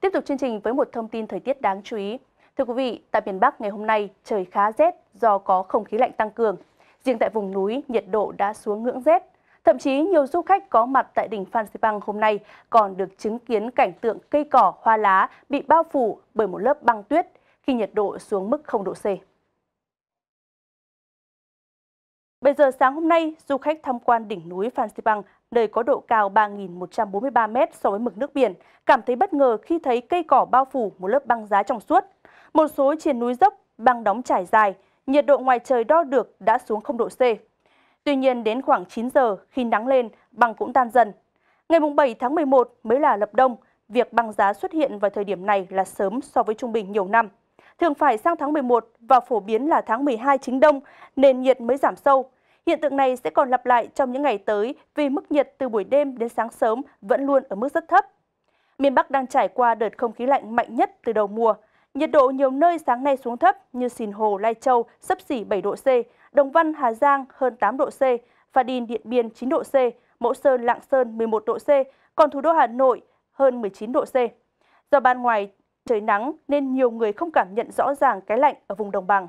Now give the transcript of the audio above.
Tiếp tục chương trình với một thông tin thời tiết đáng chú ý. Thưa quý vị, tại miền Bắc ngày hôm nay trời khá rét do có không khí lạnh tăng cường. Riêng tại vùng núi, nhiệt độ đã xuống ngưỡng rét. Thậm chí nhiều du khách có mặt tại đỉnh Phan Xipang hôm nay còn được chứng kiến cảnh tượng cây cỏ, hoa lá bị bao phủ bởi một lớp băng tuyết khi nhiệt độ xuống mức 0 độ C. 7 giờ sáng hôm nay, du khách tham quan đỉnh núi Phan Xipang, nơi có độ cao 3.143 m so với mực nước biển, cảm thấy bất ngờ khi thấy cây cỏ bao phủ một lớp băng giá trong suốt. Một số trên núi dốc, băng đóng trải dài, nhiệt độ ngoài trời đo được đã xuống 0 độ C. Tuy nhiên đến khoảng 9 giờ khi nắng lên, băng cũng tan dần. Ngày 7 tháng 11 mới là lập đông, việc băng giá xuất hiện vào thời điểm này là sớm so với trung bình nhiều năm. Thường phải sang tháng 11 và phổ biến là tháng 12 chính đông nên nhiệt mới giảm sâu, Hiện tượng này sẽ còn lặp lại trong những ngày tới vì mức nhiệt từ buổi đêm đến sáng sớm vẫn luôn ở mức rất thấp. Miền Bắc đang trải qua đợt không khí lạnh mạnh nhất từ đầu mùa. Nhiệt độ nhiều nơi sáng nay xuống thấp như Sìn Hồ, Lai Châu sấp xỉ 7 độ C, Đồng Văn, Hà Giang hơn 8 độ C, Pha Đìn, Điện Biên 9 độ C, Mẫu Sơn, Lạng Sơn 11 độ C, còn thủ đô Hà Nội hơn 19 độ C. Do ban ngoài trời nắng nên nhiều người không cảm nhận rõ ràng cái lạnh ở vùng đồng bằng.